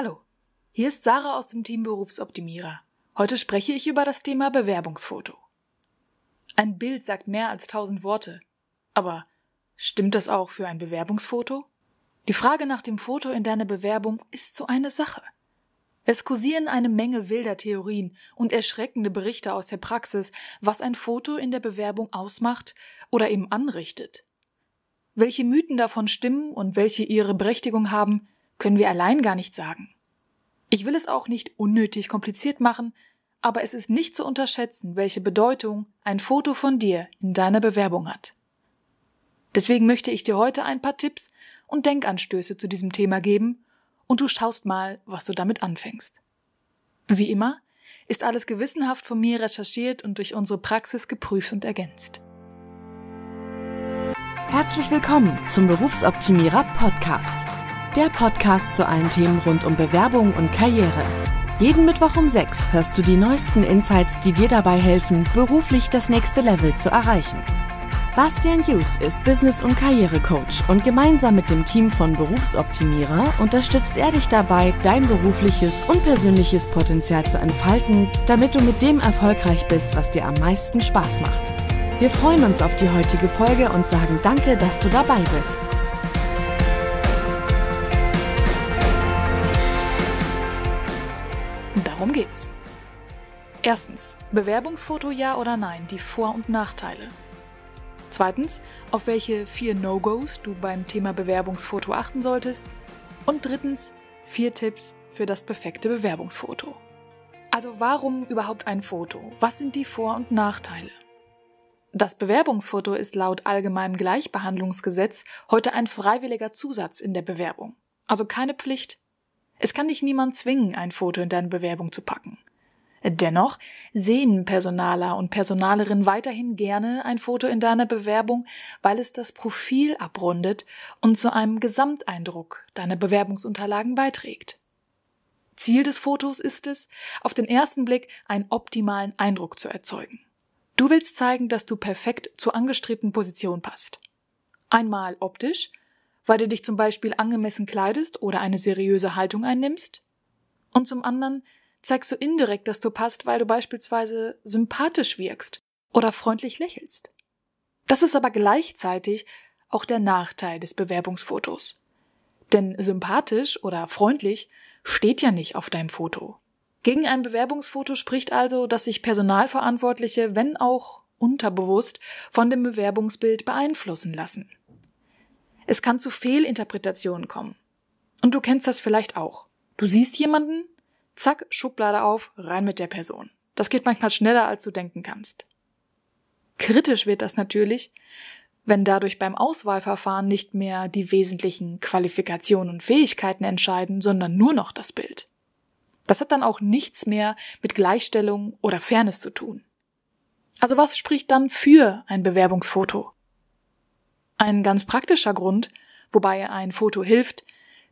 Hallo, hier ist Sarah aus dem Team Berufsoptimierer. Heute spreche ich über das Thema Bewerbungsfoto. Ein Bild sagt mehr als tausend Worte. Aber stimmt das auch für ein Bewerbungsfoto? Die Frage nach dem Foto in deiner Bewerbung ist so eine Sache. Es kursieren eine Menge wilder Theorien und erschreckende Berichte aus der Praxis, was ein Foto in der Bewerbung ausmacht oder eben anrichtet. Welche Mythen davon stimmen und welche ihre Berechtigung haben, können wir allein gar nicht sagen. Ich will es auch nicht unnötig kompliziert machen, aber es ist nicht zu unterschätzen, welche Bedeutung ein Foto von dir in deiner Bewerbung hat. Deswegen möchte ich dir heute ein paar Tipps und Denkanstöße zu diesem Thema geben und du schaust mal, was du damit anfängst. Wie immer ist alles gewissenhaft von mir recherchiert und durch unsere Praxis geprüft und ergänzt. Herzlich willkommen zum Berufsoptimierer Podcast der Podcast zu allen Themen rund um Bewerbung und Karriere. Jeden Mittwoch um 6 hörst du die neuesten Insights, die dir dabei helfen, beruflich das nächste Level zu erreichen. Bastian Hughes ist Business- und Karrierecoach und gemeinsam mit dem Team von Berufsoptimierer unterstützt er dich dabei, dein berufliches und persönliches Potenzial zu entfalten, damit du mit dem erfolgreich bist, was dir am meisten Spaß macht. Wir freuen uns auf die heutige Folge und sagen danke, dass du dabei bist. Darum geht's. Erstens, Bewerbungsfoto ja oder nein, die Vor- und Nachteile. Zweitens, auf welche vier No-Gos du beim Thema Bewerbungsfoto achten solltest. Und drittens, vier Tipps für das perfekte Bewerbungsfoto. Also warum überhaupt ein Foto? Was sind die Vor- und Nachteile? Das Bewerbungsfoto ist laut allgemeinem Gleichbehandlungsgesetz heute ein freiwilliger Zusatz in der Bewerbung. Also keine Pflicht, es kann dich niemand zwingen, ein Foto in deine Bewerbung zu packen. Dennoch sehen Personaler und Personalerinnen weiterhin gerne ein Foto in deiner Bewerbung, weil es das Profil abrundet und zu einem Gesamteindruck deiner Bewerbungsunterlagen beiträgt. Ziel des Fotos ist es, auf den ersten Blick einen optimalen Eindruck zu erzeugen. Du willst zeigen, dass du perfekt zur angestrebten Position passt. Einmal optisch weil du dich zum Beispiel angemessen kleidest oder eine seriöse Haltung einnimmst. Und zum anderen zeigst du indirekt, dass du passt, weil du beispielsweise sympathisch wirkst oder freundlich lächelst. Das ist aber gleichzeitig auch der Nachteil des Bewerbungsfotos. Denn sympathisch oder freundlich steht ja nicht auf deinem Foto. Gegen ein Bewerbungsfoto spricht also, dass sich Personalverantwortliche, wenn auch unterbewusst, von dem Bewerbungsbild beeinflussen lassen. Es kann zu Fehlinterpretationen kommen. Und du kennst das vielleicht auch. Du siehst jemanden, zack, Schublade auf, rein mit der Person. Das geht manchmal schneller, als du denken kannst. Kritisch wird das natürlich, wenn dadurch beim Auswahlverfahren nicht mehr die wesentlichen Qualifikationen und Fähigkeiten entscheiden, sondern nur noch das Bild. Das hat dann auch nichts mehr mit Gleichstellung oder Fairness zu tun. Also was spricht dann für ein Bewerbungsfoto? Ein ganz praktischer Grund, wobei ein Foto hilft,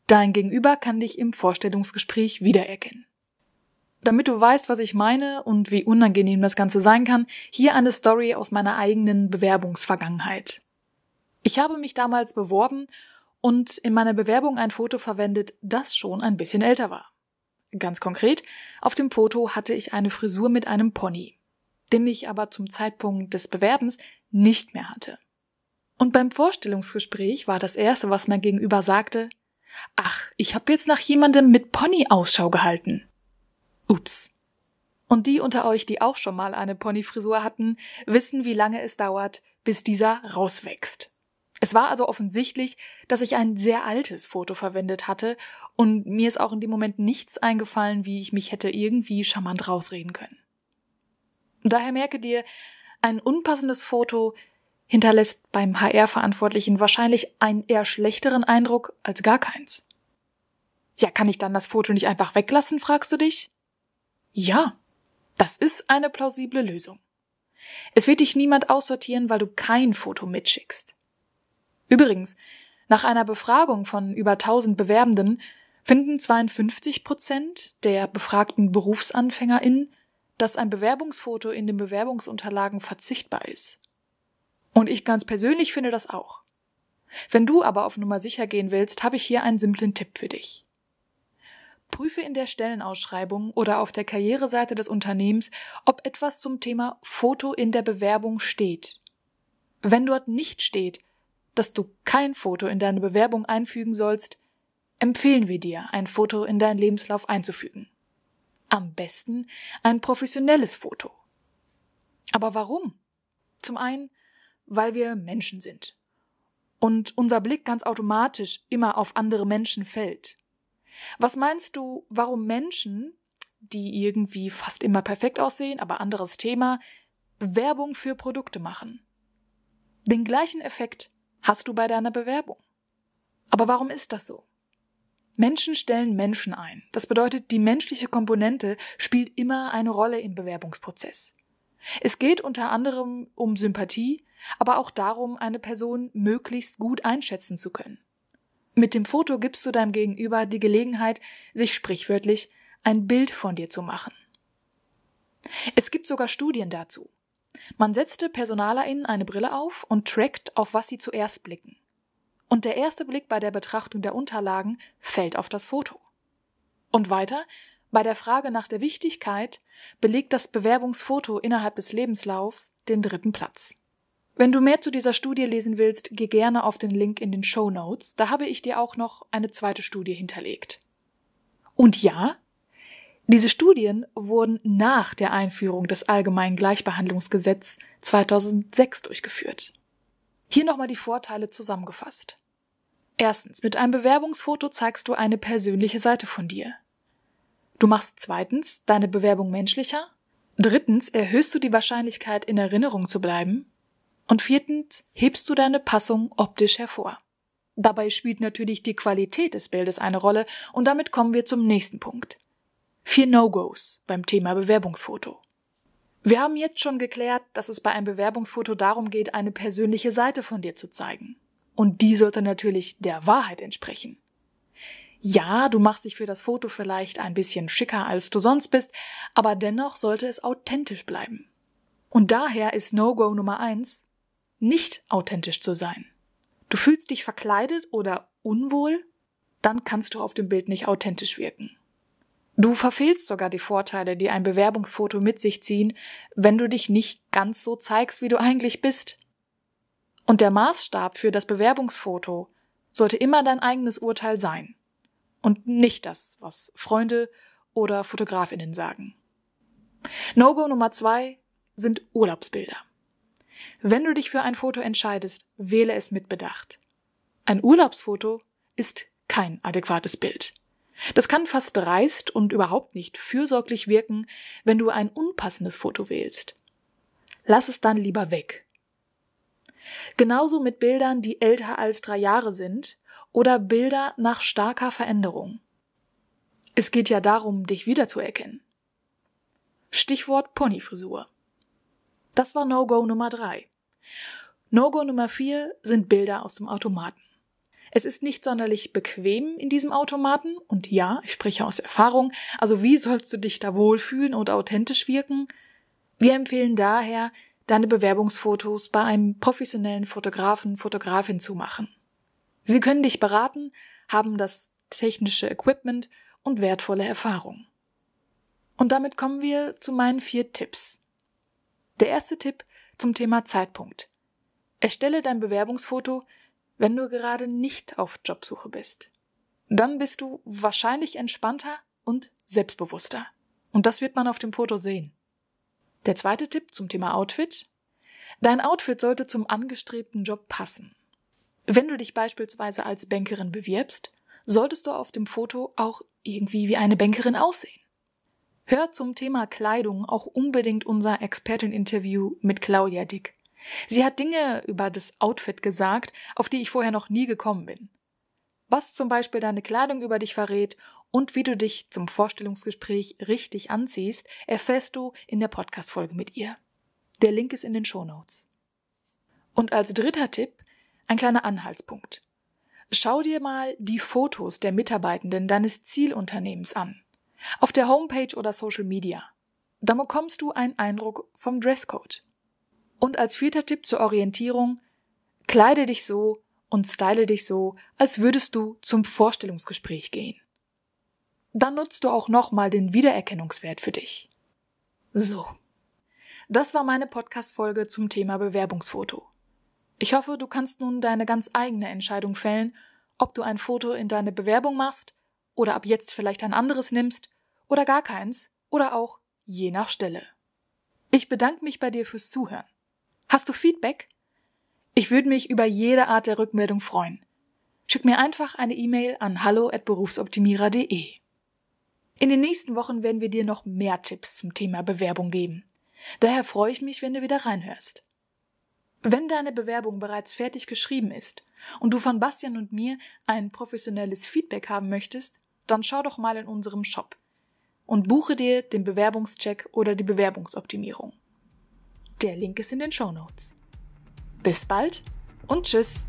dein Gegenüber kann dich im Vorstellungsgespräch wiedererkennen. Damit du weißt, was ich meine und wie unangenehm das Ganze sein kann, hier eine Story aus meiner eigenen Bewerbungsvergangenheit. Ich habe mich damals beworben und in meiner Bewerbung ein Foto verwendet, das schon ein bisschen älter war. Ganz konkret, auf dem Foto hatte ich eine Frisur mit einem Pony, den ich aber zum Zeitpunkt des Bewerbens nicht mehr hatte. Und beim Vorstellungsgespräch war das Erste, was mein Gegenüber sagte, Ach, ich habe jetzt nach jemandem mit Pony Ausschau gehalten. Ups. Und die unter euch, die auch schon mal eine Ponyfrisur hatten, wissen, wie lange es dauert, bis dieser rauswächst. Es war also offensichtlich, dass ich ein sehr altes Foto verwendet hatte und mir ist auch in dem Moment nichts eingefallen, wie ich mich hätte irgendwie charmant rausreden können. Daher merke dir, ein unpassendes Foto hinterlässt beim HR-Verantwortlichen wahrscheinlich einen eher schlechteren Eindruck als gar keins. Ja, kann ich dann das Foto nicht einfach weglassen, fragst du dich? Ja, das ist eine plausible Lösung. Es wird dich niemand aussortieren, weil du kein Foto mitschickst. Übrigens, nach einer Befragung von über 1000 Bewerbenden finden 52 Prozent der befragten BerufsanfängerInnen, dass ein Bewerbungsfoto in den Bewerbungsunterlagen verzichtbar ist. Und ich ganz persönlich finde das auch. Wenn du aber auf Nummer sicher gehen willst, habe ich hier einen simplen Tipp für dich. Prüfe in der Stellenausschreibung oder auf der Karriereseite des Unternehmens, ob etwas zum Thema Foto in der Bewerbung steht. Wenn dort nicht steht, dass du kein Foto in deine Bewerbung einfügen sollst, empfehlen wir dir, ein Foto in deinen Lebenslauf einzufügen. Am besten ein professionelles Foto. Aber warum? Zum einen weil wir Menschen sind. Und unser Blick ganz automatisch immer auf andere Menschen fällt. Was meinst du, warum Menschen, die irgendwie fast immer perfekt aussehen, aber anderes Thema, Werbung für Produkte machen? Den gleichen Effekt hast du bei deiner Bewerbung. Aber warum ist das so? Menschen stellen Menschen ein. Das bedeutet, die menschliche Komponente spielt immer eine Rolle im Bewerbungsprozess. Es geht unter anderem um Sympathie, aber auch darum, eine Person möglichst gut einschätzen zu können. Mit dem Foto gibst du deinem Gegenüber die Gelegenheit, sich sprichwörtlich ein Bild von dir zu machen. Es gibt sogar Studien dazu. Man setzte PersonalerInnen eine Brille auf und trackt, auf was sie zuerst blicken. Und der erste Blick bei der Betrachtung der Unterlagen fällt auf das Foto. Und weiter, bei der Frage nach der Wichtigkeit belegt das Bewerbungsfoto innerhalb des Lebenslaufs den dritten Platz. Wenn du mehr zu dieser Studie lesen willst, geh gerne auf den Link in den Show Notes. Da habe ich dir auch noch eine zweite Studie hinterlegt. Und ja, diese Studien wurden nach der Einführung des Allgemeinen Gleichbehandlungsgesetzes 2006 durchgeführt. Hier nochmal die Vorteile zusammengefasst. Erstens, mit einem Bewerbungsfoto zeigst du eine persönliche Seite von dir. Du machst zweitens deine Bewerbung menschlicher. Drittens erhöhst du die Wahrscheinlichkeit, in Erinnerung zu bleiben. Und viertens, hebst du deine Passung optisch hervor. Dabei spielt natürlich die Qualität des Bildes eine Rolle und damit kommen wir zum nächsten Punkt. Vier No-Gos beim Thema Bewerbungsfoto. Wir haben jetzt schon geklärt, dass es bei einem Bewerbungsfoto darum geht, eine persönliche Seite von dir zu zeigen. Und die sollte natürlich der Wahrheit entsprechen. Ja, du machst dich für das Foto vielleicht ein bisschen schicker, als du sonst bist, aber dennoch sollte es authentisch bleiben. Und daher ist No-Go Nummer eins nicht authentisch zu sein. Du fühlst dich verkleidet oder unwohl, dann kannst du auf dem Bild nicht authentisch wirken. Du verfehlst sogar die Vorteile, die ein Bewerbungsfoto mit sich ziehen, wenn du dich nicht ganz so zeigst, wie du eigentlich bist. Und der Maßstab für das Bewerbungsfoto sollte immer dein eigenes Urteil sein und nicht das, was Freunde oder Fotografinnen sagen. No-Go Nummer zwei sind Urlaubsbilder. Wenn du dich für ein Foto entscheidest, wähle es mit Bedacht. Ein Urlaubsfoto ist kein adäquates Bild. Das kann fast dreist und überhaupt nicht fürsorglich wirken, wenn du ein unpassendes Foto wählst. Lass es dann lieber weg. Genauso mit Bildern, die älter als drei Jahre sind oder Bilder nach starker Veränderung. Es geht ja darum, dich wiederzuerkennen. Stichwort Ponyfrisur. Das war No-Go Nummer drei. No-Go Nummer vier sind Bilder aus dem Automaten. Es ist nicht sonderlich bequem in diesem Automaten und ja, ich spreche aus Erfahrung, also wie sollst du dich da wohlfühlen und authentisch wirken? Wir empfehlen daher, deine Bewerbungsfotos bei einem professionellen Fotografen, Fotografin zu machen. Sie können dich beraten, haben das technische Equipment und wertvolle Erfahrung. Und damit kommen wir zu meinen vier Tipps. Der erste Tipp zum Thema Zeitpunkt. Erstelle dein Bewerbungsfoto, wenn du gerade nicht auf Jobsuche bist. Dann bist du wahrscheinlich entspannter und selbstbewusster. Und das wird man auf dem Foto sehen. Der zweite Tipp zum Thema Outfit. Dein Outfit sollte zum angestrebten Job passen. Wenn du dich beispielsweise als Bankerin bewirbst, solltest du auf dem Foto auch irgendwie wie eine Bankerin aussehen. Hört zum Thema Kleidung auch unbedingt unser Experteninterview mit Claudia Dick. Sie hat Dinge über das Outfit gesagt, auf die ich vorher noch nie gekommen bin. Was zum Beispiel deine Kleidung über dich verrät und wie du dich zum Vorstellungsgespräch richtig anziehst, erfährst du in der Podcast-Folge mit ihr. Der Link ist in den Shownotes. Und als dritter Tipp ein kleiner Anhaltspunkt. Schau dir mal die Fotos der Mitarbeitenden deines Zielunternehmens an. Auf der Homepage oder Social Media. Dann bekommst du einen Eindruck vom Dresscode. Und als vierter Tipp zur Orientierung, kleide dich so und style dich so, als würdest du zum Vorstellungsgespräch gehen. Dann nutzt du auch nochmal den Wiedererkennungswert für dich. So. Das war meine Podcast-Folge zum Thema Bewerbungsfoto. Ich hoffe, du kannst nun deine ganz eigene Entscheidung fällen, ob du ein Foto in deine Bewerbung machst oder ab jetzt vielleicht ein anderes nimmst oder gar keins oder auch je nach Stelle. Ich bedanke mich bei dir fürs Zuhören. Hast du Feedback? Ich würde mich über jede Art der Rückmeldung freuen. Schick mir einfach eine E-Mail an hallo@berufsoptimierer.de. In den nächsten Wochen werden wir dir noch mehr Tipps zum Thema Bewerbung geben. Daher freue ich mich, wenn du wieder reinhörst. Wenn deine Bewerbung bereits fertig geschrieben ist und du von Bastian und mir ein professionelles Feedback haben möchtest, dann schau doch mal in unserem Shop und buche dir den Bewerbungscheck oder die Bewerbungsoptimierung. Der Link ist in den Show Notes. Bis bald und tschüss!